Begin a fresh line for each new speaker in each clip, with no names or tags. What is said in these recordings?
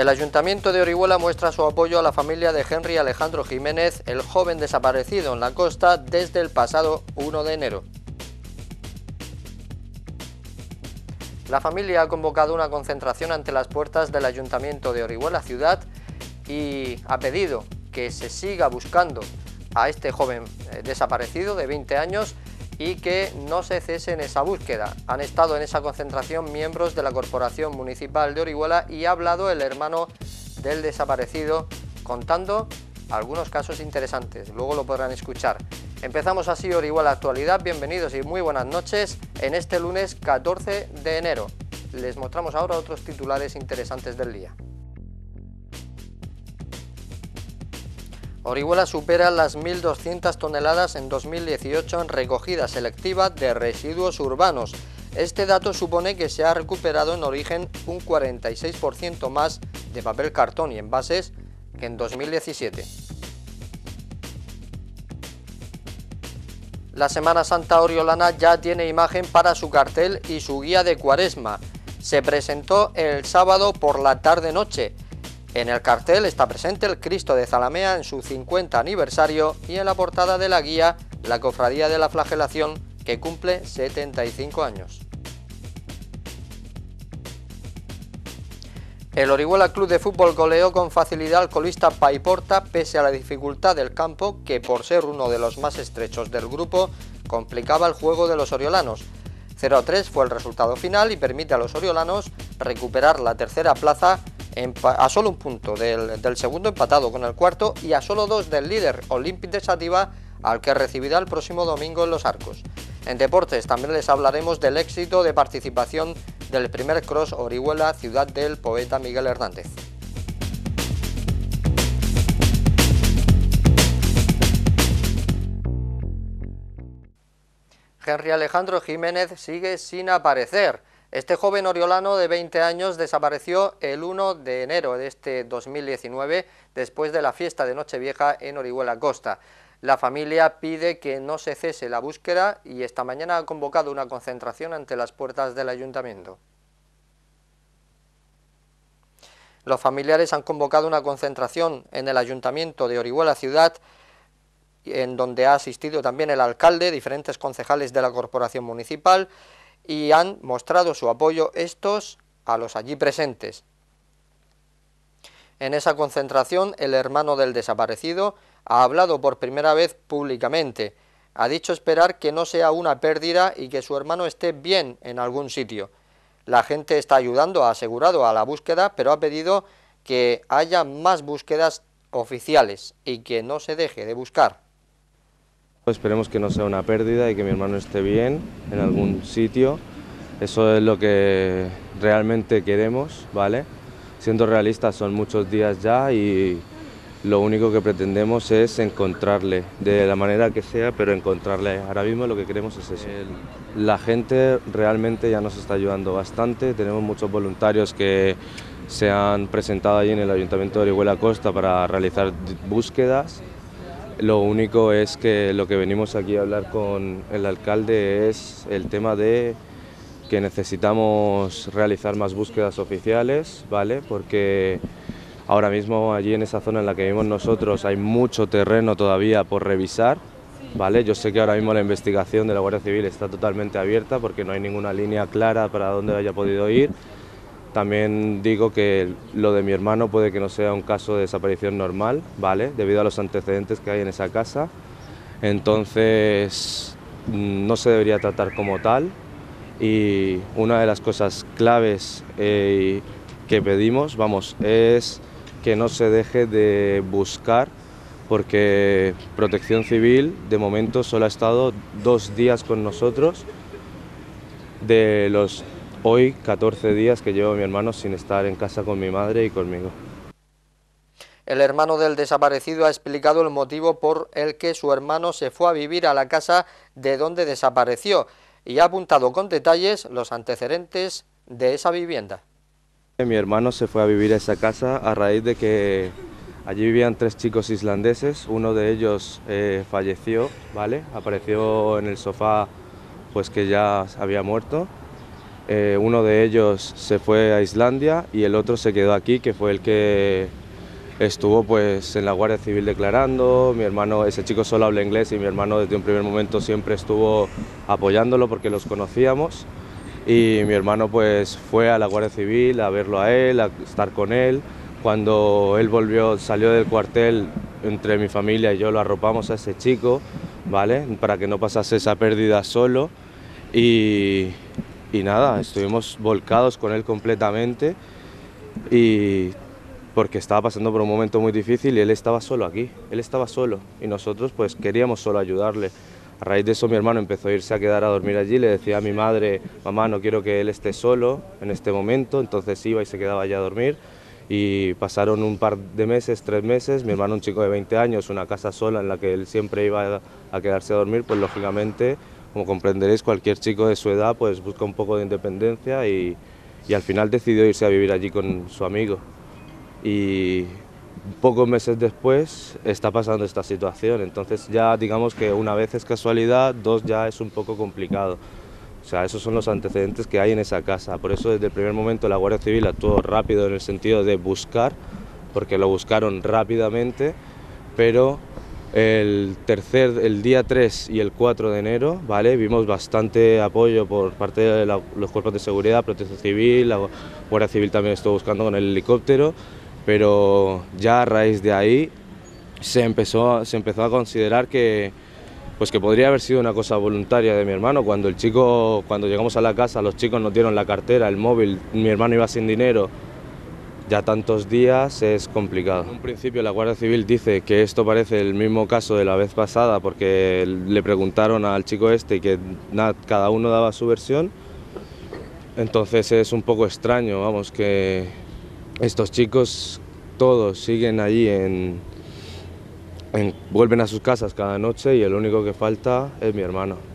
El Ayuntamiento de Orihuela muestra su apoyo a la familia de Henry Alejandro Jiménez, el joven desaparecido en la costa desde el pasado 1 de enero. La familia ha convocado una concentración ante las puertas del Ayuntamiento de Orihuela Ciudad y ha pedido que se siga buscando a este joven eh, desaparecido de 20 años y que no se cese en esa búsqueda. Han estado en esa concentración miembros de la Corporación Municipal de Orihuela y ha hablado el hermano del desaparecido contando algunos casos interesantes, luego lo podrán escuchar. Empezamos así Orihuela Actualidad, bienvenidos y muy buenas noches en este lunes 14 de enero. Les mostramos ahora otros titulares interesantes del día. Orihuela supera las 1.200 toneladas en 2018 en recogida selectiva de residuos urbanos. Este dato supone que se ha recuperado en origen un 46% más de papel cartón y envases que en 2017. La Semana Santa Oriolana ya tiene imagen para su cartel y su guía de cuaresma. Se presentó el sábado por la tarde-noche en el cartel está presente el Cristo de Zalamea en su 50 aniversario y en la portada de la guía la Cofradía de la Flagelación que cumple 75 años. El Orihuela Club de Fútbol goleó con facilidad al colista Paiporta pese a la dificultad del campo que por ser uno de los más estrechos del grupo complicaba el juego de los oriolanos. 0-3 fue el resultado final y permite a los oriolanos recuperar la tercera plaza a solo un punto del, segundo empatado con el cuarto y a solo dos del líder Olympic de Sativa al que recibirá el próximo domingo en Los Arcos. En deportes también les hablaremos del éxito de participación del primer cross Orihuela Ciudad del poeta Miguel Hernández. Henry Alejandro Jiménez sigue sin aparecer. Este joven oriolano de 20 años desapareció el 1 de enero de este 2019 después de la fiesta de Nochevieja en Orihuela Costa. La familia pide que no se cese la búsqueda y esta mañana ha convocado una concentración ante las puertas del ayuntamiento. Los familiares han convocado una concentración en el ayuntamiento de Orihuela Ciudad en donde ha asistido también el alcalde, diferentes concejales de la corporación municipal y han mostrado su apoyo estos a los allí presentes. En esa concentración, el hermano del desaparecido ha hablado por primera vez públicamente. Ha dicho esperar que no sea una pérdida y que su hermano esté bien en algún sitio. La gente está ayudando, ha asegurado, a la búsqueda, pero ha pedido que haya más búsquedas oficiales y que no se deje de buscar.
Pues esperemos que no sea una pérdida y que mi hermano esté bien en algún sitio. Eso es lo que realmente queremos, ¿vale? Siendo realistas, son muchos días ya y lo único que pretendemos es encontrarle, de la manera que sea, pero encontrarle. Ahora mismo lo que queremos es eso. La gente realmente ya nos está ayudando bastante, tenemos muchos voluntarios que se han presentado allí en el Ayuntamiento de Orihuela Costa para realizar búsquedas. Lo único es que lo que venimos aquí a hablar con el alcalde es el tema de que necesitamos realizar más búsquedas oficiales, ¿vale? Porque ahora mismo allí en esa zona en la que vivimos nosotros hay mucho terreno todavía por revisar, ¿vale? Yo sé que ahora mismo la investigación de la Guardia Civil está totalmente abierta porque no hay ninguna línea clara para dónde haya podido ir. También digo que lo de mi hermano puede que no sea un caso de desaparición normal, ¿vale? Debido a los antecedentes que hay en esa casa. Entonces, mm, no se debería tratar como tal. Y una de las cosas claves eh, que pedimos, vamos, es que no se deje de buscar, porque Protección Civil de momento solo ha estado dos días con nosotros de los hoy 14 días que llevo mi hermano sin estar en casa con mi madre y conmigo.
El hermano del desaparecido ha explicado el motivo por el que su hermano se fue a vivir a la casa de donde desapareció y ha apuntado con detalles los antecedentes de esa vivienda.
Mi hermano se fue a vivir a esa casa a raíz de que allí vivían tres chicos islandeses, uno de ellos eh, falleció, ¿vale? apareció en el sofá pues que ya había muerto eh, uno de ellos se fue a Islandia y el otro se quedó aquí, que fue el que estuvo pues en la Guardia Civil declarando, mi hermano, ese chico solo habla inglés y mi hermano desde un primer momento siempre estuvo apoyándolo porque los conocíamos y mi hermano pues fue a la Guardia Civil a verlo a él, a estar con él. Cuando él volvió, salió del cuartel, entre mi familia y yo lo arropamos a ese chico, ¿vale? Para que no pasase esa pérdida solo y, y nada, estuvimos volcados con él completamente y porque estaba pasando por un momento muy difícil y él estaba solo aquí, él estaba solo y nosotros pues queríamos solo ayudarle. A raíz de eso mi hermano empezó a irse a quedar a dormir allí, le decía a mi madre, mamá no quiero que él esté solo en este momento, entonces iba y se quedaba allá a dormir y pasaron un par de meses, tres meses, mi hermano un chico de 20 años, una casa sola en la que él siempre iba a quedarse a dormir, pues lógicamente como comprenderéis, cualquier chico de su edad pues busca un poco de independencia y, y al final decidió irse a vivir allí con su amigo. Y pocos meses después está pasando esta situación, entonces ya digamos que una vez es casualidad, dos ya es un poco complicado. O sea, esos son los antecedentes que hay en esa casa. Por eso desde el primer momento la Guardia Civil actuó rápido en el sentido de buscar, porque lo buscaron rápidamente, pero el, tercer, el día 3 y el 4 de enero, ¿vale? Vimos bastante apoyo por parte de los cuerpos de seguridad, Protección Civil, la Guardia Civil también estuvo buscando con el helicóptero, pero ya a raíz de ahí se empezó, se empezó a considerar que, pues que podría haber sido una cosa voluntaria de mi hermano. Cuando, el chico, cuando llegamos a la casa, los chicos nos dieron la cartera, el móvil, mi hermano iba sin dinero, ya tantos días es complicado. En un principio la Guardia Civil dice que esto parece el mismo caso de la vez pasada porque le preguntaron al chico este y que cada uno daba su versión. Entonces es un poco extraño, vamos, que estos chicos todos siguen allí en, en vuelven a sus casas cada noche y el único que falta es mi hermano.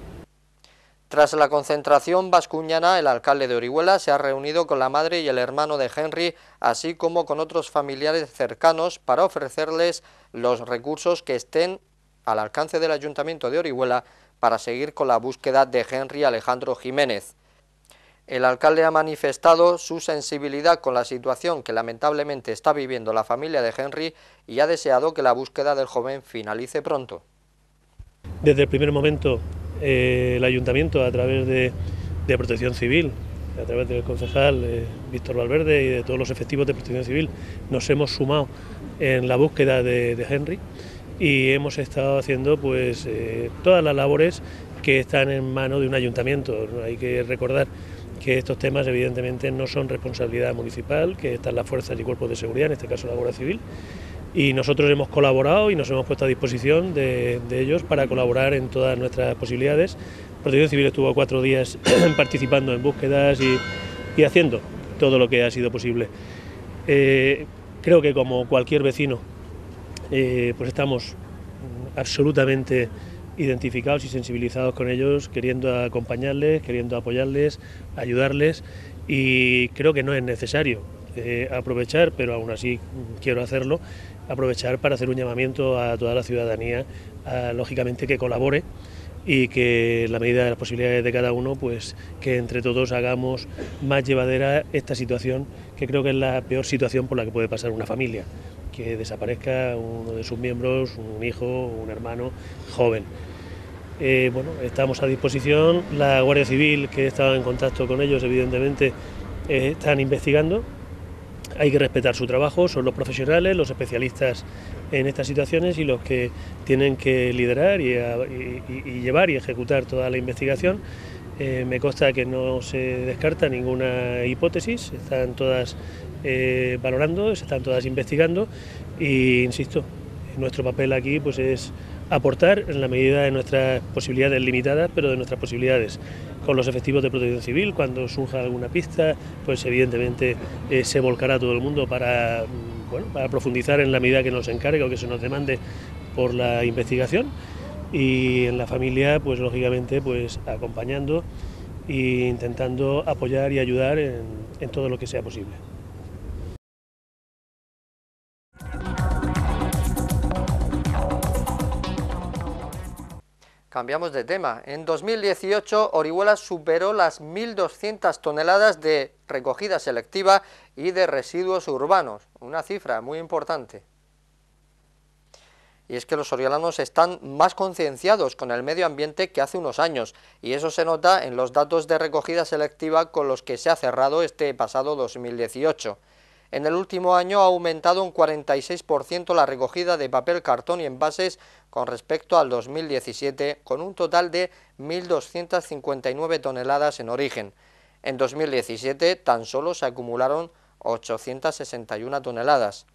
Tras la concentración vascuñana, el alcalde de Orihuela se ha reunido con la madre y el hermano de Henry, así como con otros familiares cercanos, para ofrecerles los recursos que estén al alcance del Ayuntamiento de Orihuela para seguir con la búsqueda de Henry Alejandro Jiménez. El alcalde ha manifestado su sensibilidad con la situación que lamentablemente está viviendo la familia de Henry y ha deseado que la búsqueda del joven finalice pronto.
Desde el primer momento eh, el ayuntamiento a través de, protección civil, a través del concejal eh, Víctor Valverde y de todos los efectivos de protección civil, nos hemos sumado en la búsqueda de, Henry y hemos estado haciendo pues eh, todas las labores que están en manos de un ayuntamiento. Hay que recordar que estos temas evidentemente no son responsabilidad municipal, que están las fuerzas y cuerpos de seguridad, en este caso la Guardia Civil, y nosotros hemos colaborado y nos hemos puesto a disposición de, ellos para colaborar en todas nuestras posibilidades. Protección Civil estuvo cuatro días participando en búsquedas y, haciendo todo lo que ha sido posible. Eh, creo que como cualquier vecino, eh, pues estamos absolutamente identificados y sensibilizados con ellos, queriendo acompañarles, queriendo apoyarles, ayudarles y creo que no es necesario eh, aprovechar, pero aún así quiero hacerlo, aprovechar para hacer un llamamiento a toda la ciudadanía, lógicamente que colabore y que la medida de las posibilidades de cada uno, pues que entre todos hagamos más llevadera esta situación, que creo que es la peor situación por la que puede pasar una familia, que desaparezca uno de sus miembros, un hijo, un hermano joven. Eh, bueno, estamos a disposición, la Guardia Civil, que estaba en contacto con ellos, evidentemente, eh, están investigando hay que respetar su trabajo, son los profesionales, los especialistas en estas situaciones y los que tienen que liderar y, llevar y ejecutar toda la investigación. Eh, me consta que no se descarta ninguna hipótesis, están todas eh, valorando, están todas investigando y, insisto, nuestro papel aquí pues es aportar en la medida de nuestras posibilidades limitadas, pero de nuestras posibilidades. Con los efectivos de protección civil, cuando surja alguna pista, pues evidentemente eh, se volcará todo el mundo mm, para, profundizar en la medida que nos encargue o que se nos demande por la investigación. Y en la familia, pues lógicamente, pues acompañando e intentando apoyar y ayudar en todo lo que sea posible.
Cambiamos de tema. En 2018, Orihuela superó las 1.200 toneladas de recogida selectiva y de residuos urbanos, una cifra muy importante. Y es que los oriolanos están más concienciados con el medio ambiente que hace unos años, y eso se nota en los datos de recogida selectiva con los que se ha cerrado este pasado 2018. En el último año ha aumentado un 46% la recogida de papel, cartón y envases con respecto al 2017, con un total de 1.259 toneladas en origen. En 2017 tan solo se acumularon 861 toneladas.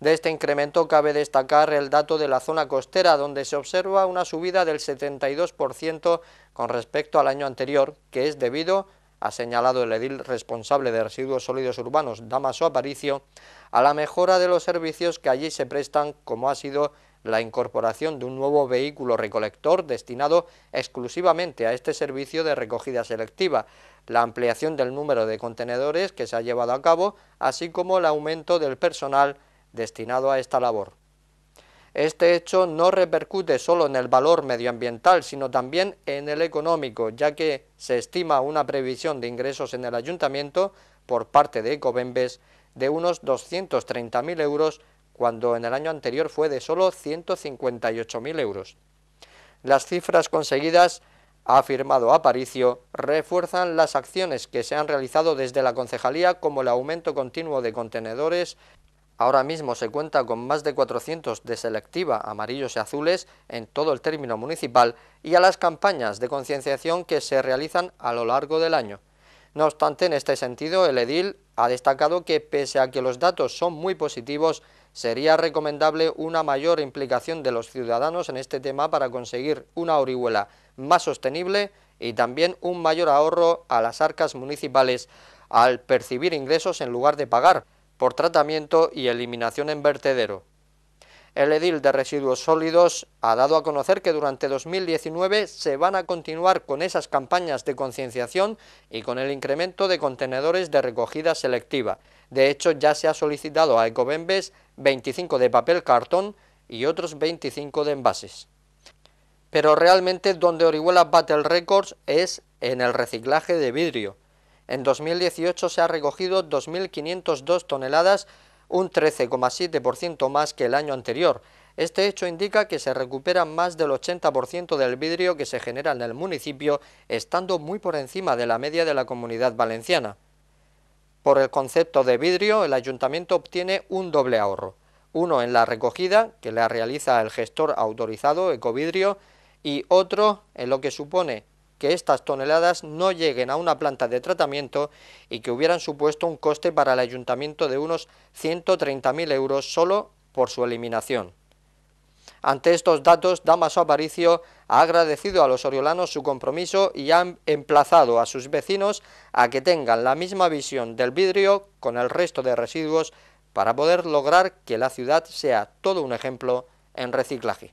De este incremento cabe destacar el dato de la zona costera, donde se observa una subida del 72% con respecto al año anterior, que es debido ha señalado el edil responsable de residuos sólidos urbanos, Damaso Aparicio, a la mejora de los servicios que allí se prestan, como ha sido la incorporación de un nuevo vehículo recolector destinado exclusivamente a este servicio de recogida selectiva, la ampliación del número de contenedores que se ha llevado a cabo, así como el aumento del personal destinado a esta labor. Este hecho no repercute solo en el valor medioambiental, sino también en el económico, ya que se estima una previsión de ingresos en el ayuntamiento por parte de Ecobembes de unos 230.000 euros, cuando en el año anterior fue de solo 158.000 euros. Las cifras conseguidas, ha afirmado Aparicio, refuerzan las acciones que se han realizado desde la concejalía como el aumento continuo de contenedores, Ahora mismo se cuenta con más de 400 de selectiva amarillos y azules en todo el término municipal y a las campañas de concienciación que se realizan a lo largo del año. No obstante, en este sentido, el edil ha destacado que pese a que los datos son muy positivos, sería recomendable una mayor implicación de los ciudadanos en este tema para conseguir una orihuela más sostenible y también un mayor ahorro a las arcas municipales al percibir ingresos en lugar de pagar por tratamiento y eliminación en vertedero. El edil de residuos sólidos ha dado a conocer que durante 2019 se van a continuar con esas campañas de concienciación y con el incremento de contenedores de recogida selectiva. De hecho, ya se ha solicitado a Ecobembes 25 de papel cartón y otros 25 de envases. Pero realmente donde Orihuela Battle Records es en el reciclaje de vidrio. En 2018 se ha recogido 2.502 toneladas, un 13,7% más que el año anterior. Este hecho indica que se recupera más del 80% del vidrio que se genera en el municipio, estando muy por encima de la media de la comunidad valenciana. Por el concepto de vidrio, el ayuntamiento obtiene un doble ahorro. Uno en la recogida, que la realiza el gestor autorizado Ecovidrio, y otro en lo que supone que estas toneladas no lleguen a una planta de tratamiento y que hubieran supuesto un coste para el ayuntamiento de unos 130.000 euros solo por su eliminación. Ante estos datos, Damaso Aparicio ha agradecido a los oriolanos su compromiso y ha emplazado a sus vecinos a que tengan la misma visión del vidrio con el resto de residuos para poder lograr que la ciudad sea todo un ejemplo en reciclaje.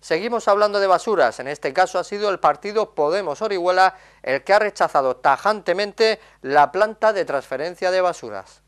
Seguimos hablando de basuras, en este caso ha sido el partido Podemos Orihuela el que ha rechazado tajantemente la planta de transferencia de basuras.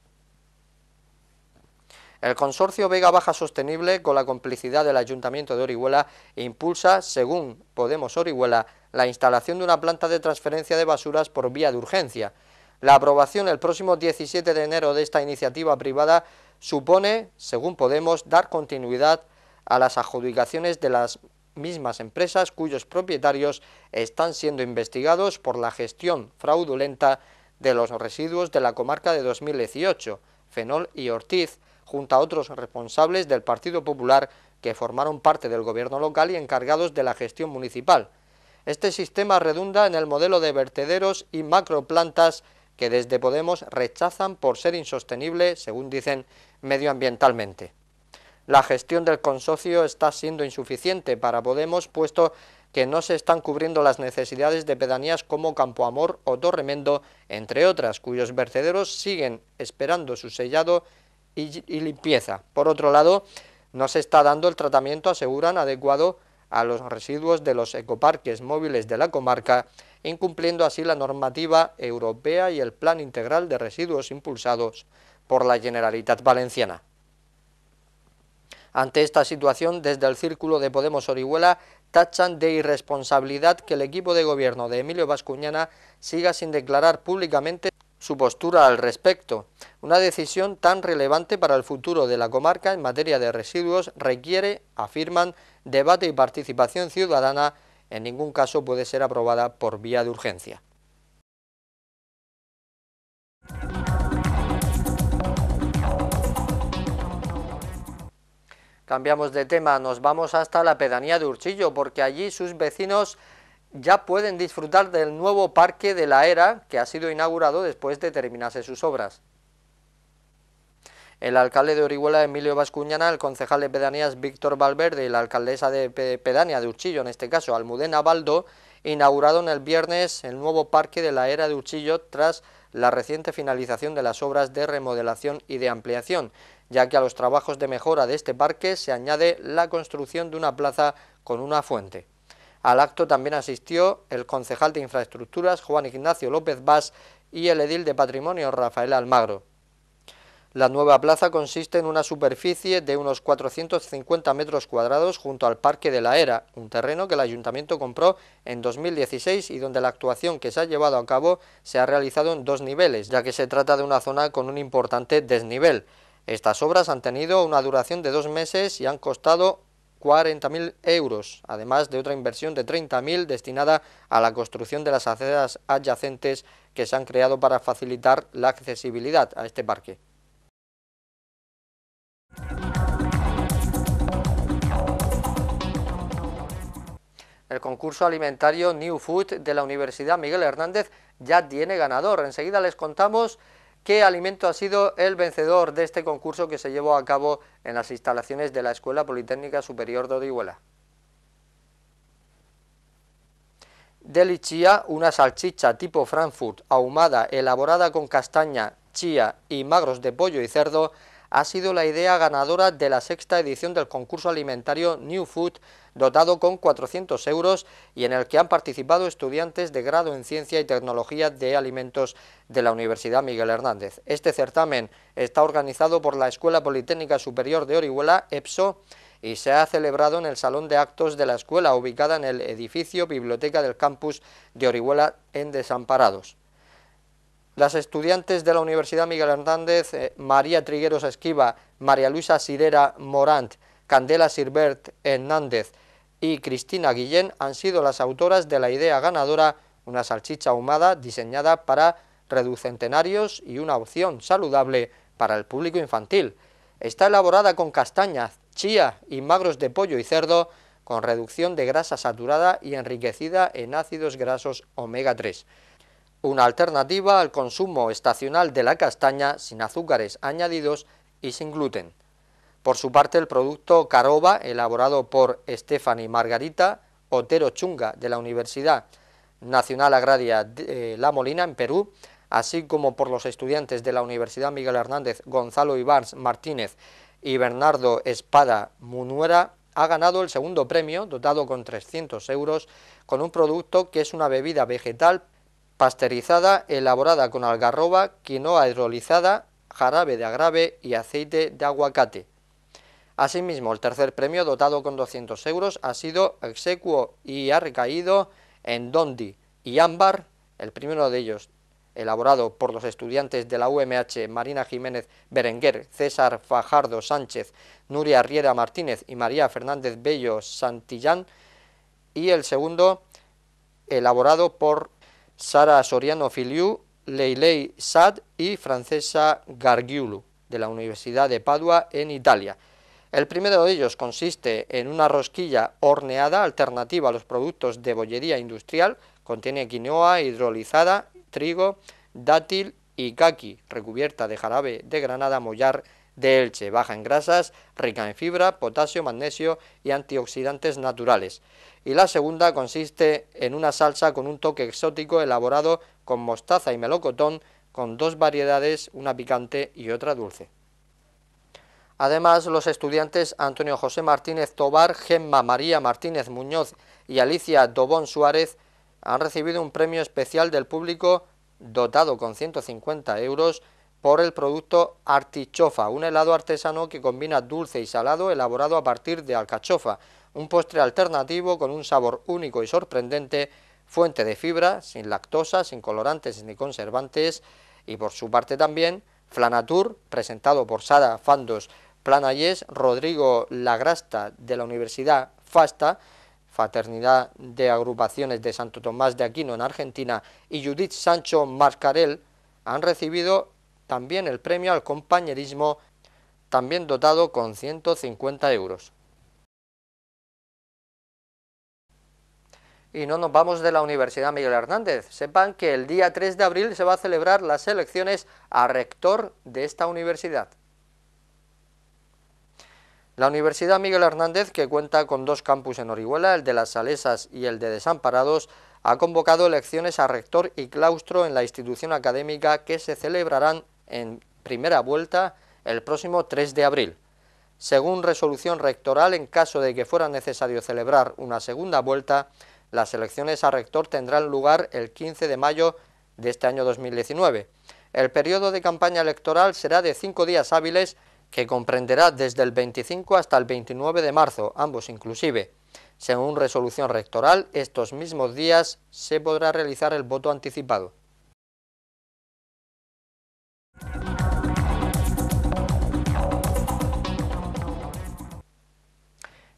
El consorcio Vega Baja Sostenible, con la complicidad del Ayuntamiento de Orihuela, impulsa, según Podemos Orihuela, la instalación de una planta de transferencia de basuras por vía de urgencia. La aprobación el próximo 17 de enero de esta iniciativa privada supone, según Podemos, dar continuidad a las adjudicaciones de las mismas empresas cuyos propietarios están siendo investigados por la gestión fraudulenta de los residuos de la comarca de 2018, Fenol y Ortiz, junto a otros responsables del Partido Popular que formaron parte del gobierno local y encargados de la gestión municipal. Este sistema redunda en el modelo de vertederos y macroplantas que desde Podemos rechazan por ser insostenible, según dicen, medioambientalmente la gestión del consorcio está siendo insuficiente para Podemos, puesto que no se están cubriendo las necesidades de pedanías como Campoamor o Torremendo, entre otras, cuyos vertederos siguen esperando su sellado y, limpieza. Por otro lado, no se está dando el tratamiento, aseguran, adecuado a los residuos de los ecoparques móviles de la comarca, incumpliendo así la normativa europea y el Plan Integral de Residuos impulsados por la Generalitat Valenciana. Ante esta situación, desde el círculo de Podemos Orihuela tachan de irresponsabilidad que el equipo de gobierno de Emilio Vascuñana siga sin declarar públicamente su postura al respecto. Una decisión tan relevante para el futuro de la comarca en materia de residuos requiere, afirman, debate y participación ciudadana, en ningún caso puede ser aprobada por vía de urgencia. Cambiamos de tema, nos vamos hasta la pedanía de Urchillo, porque allí sus vecinos ya pueden disfrutar del nuevo Parque de la Era, que ha sido inaugurado después de terminarse sus obras. El alcalde de Orihuela, Emilio Vascuñana, el concejal de pedanías, Víctor Valverde, y la alcaldesa de pedanía de Urchillo, en este caso, Almudena Baldo, inauguraron el viernes el nuevo Parque de la Era de Urchillo tras la reciente finalización de las obras de remodelación y de ampliación, ya que a los trabajos de mejora de este parque se añade la construcción de una plaza con una fuente. Al acto también asistió el concejal de Infraestructuras Juan Ignacio López Vaz y el edil de Patrimonio Rafael Almagro. La nueva plaza consiste en una superficie de unos 450 metros cuadrados junto al Parque de la Era, un terreno que el ayuntamiento compró en 2016 y donde la actuación que se ha llevado a cabo se ha realizado en dos niveles, ya que se trata de una zona con un importante desnivel. Estas obras han tenido una duración de dos meses y han costado 40.000 euros, además de otra inversión de 30.000 destinada a la construcción de las aceras adyacentes que se han creado para facilitar la accesibilidad a este parque. El concurso alimentario New Food de la Universidad Miguel Hernández ya tiene ganador. Enseguida les contamos qué alimento ha sido el vencedor de este concurso que se llevó a cabo en las instalaciones de la Escuela Politécnica Superior de Orihuela. Deli una salchicha tipo Frankfurt ahumada, elaborada con castaña, chía y magros de pollo y cerdo, ha sido la idea ganadora de la sexta edición del concurso alimentario New Food, dotado con 400 euros y en el que han participado estudiantes de grado en Ciencia y Tecnología de Alimentos de la Universidad Miguel Hernández. Este certamen está organizado por la Escuela Politécnica Superior de Orihuela, EPSO, y se ha celebrado en el Salón de Actos de la Escuela, ubicada en el edificio Biblioteca del Campus de Orihuela en Desamparados las estudiantes de la Universidad Miguel Hernández, eh, María Trigueros Esquiva, María Luisa Sidera Morant, Candela Sirbert Hernández y Cristina Guillén han sido las autoras de la idea ganadora, una salchicha ahumada diseñada para reducentenarios y una opción saludable para el público infantil. Está elaborada con castañas, chía y magros de pollo y cerdo, con reducción de grasa saturada y enriquecida en ácidos grasos omega 3 una alternativa al consumo estacional de la castaña sin azúcares añadidos y sin gluten. Por su parte, el producto Caroba, elaborado por Stephanie Margarita Otero Chunga de la Universidad Nacional Agraria eh, La Molina, en Perú, así como por los estudiantes de la Universidad Miguel Hernández, Gonzalo Iván Martínez y Bernardo Espada Munuera, ha ganado el segundo premio, dotado con 300 euros, con un producto que es una bebida vegetal pasteurizada elaborada con algarroba, quinoa hidrolizada, jarabe de agrave y aceite de aguacate. Asimismo, el tercer premio, dotado con 200 euros, ha sido execuo y ha recaído en Dondi y Ámbar, el primero de ellos, elaborado por los estudiantes de la UMH Marina Jiménez Berenguer, César Fajardo Sánchez, Nuria Riera Martínez y María Fernández Bello Santillán, y el segundo, elaborado por Sara Soriano Filiu, Leilei Sad y Francesa Gargiulu, de la Universidad de Padua en Italia. El primero de ellos consiste en una rosquilla horneada alternativa a los productos de bollería industrial, contiene quinoa hidrolizada, trigo, dátil y kaki, recubierta de jarabe de granada mollar de Elche, baja en grasas, rica en fibra, potasio, magnesio y antioxidantes naturales y la segunda consiste en una salsa con un toque exótico elaborado con mostaza y melocotón con dos variedades, una picante y otra dulce. Además, los estudiantes Antonio José Martínez Tobar, Gemma María Martínez Muñoz y Alicia Dobón Suárez han recibido un premio especial del público dotado con 150 euros por el producto Artichofa, un helado artesano que combina dulce y salado elaborado a partir de alcachofa, un postre alternativo con un sabor único y sorprendente, fuente de fibra, sin lactosa, sin colorantes ni conservantes, y por su parte también Flanatur, presentado por Sara Fandos Planayes, Rodrigo Lagrasta de la Universidad FASTA, Fraternidad de Agrupaciones de Santo Tomás de Aquino en Argentina, y Judith Sancho Marcarel, han recibido también el premio al compañerismo, también dotado con 150 euros. y no nos vamos de la Universidad Miguel Hernández. Sepan que el día 3 de abril se va a celebrar las elecciones a rector de esta universidad. La Universidad Miguel Hernández, que cuenta con dos campus en Orihuela, el de las Salesas y el de Desamparados, ha convocado elecciones a rector y claustro en la institución académica que se celebrarán en primera vuelta el próximo 3 de abril. Según resolución rectoral, en caso de que fuera necesario celebrar una segunda vuelta, las elecciones a rector tendrán lugar el 15 de mayo de este año 2019. El periodo de campaña electoral será de cinco días hábiles que comprenderá desde el 25 hasta el 29 de marzo, ambos inclusive. Según resolución rectoral, estos mismos días se podrá realizar el voto anticipado.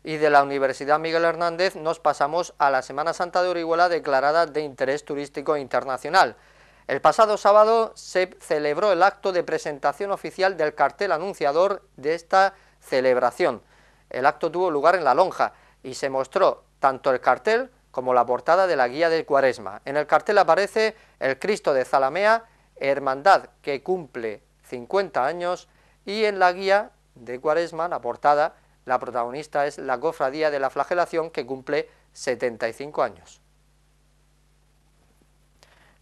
y de la Universidad Miguel Hernández nos pasamos a la Semana Santa de Orihuela declarada de interés turístico internacional. El pasado sábado se celebró el acto de presentación oficial del cartel anunciador de esta celebración. El acto tuvo lugar en la lonja y se mostró tanto el cartel como la portada de la guía de cuaresma. En el cartel aparece el Cristo de Zalamea, hermandad que cumple 50 años, y en la guía de cuaresma, la portada, la protagonista es la Cofradía de la Flagelación que cumple 75 años.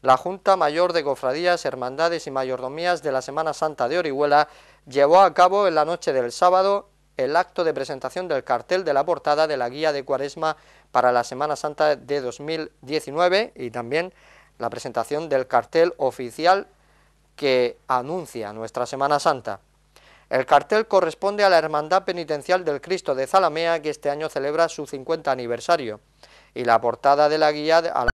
La Junta Mayor de Cofradías, Hermandades y Mayordomías de la Semana Santa de Orihuela llevó a cabo en la noche del sábado el acto de presentación del cartel de la portada de la Guía de Cuaresma para la Semana Santa de 2019 y también la presentación del cartel oficial que anuncia nuestra Semana Santa. El cartel corresponde a la Hermandad Penitencial del Cristo de Zalamea, que este año celebra su 50 aniversario, y la portada de la guía a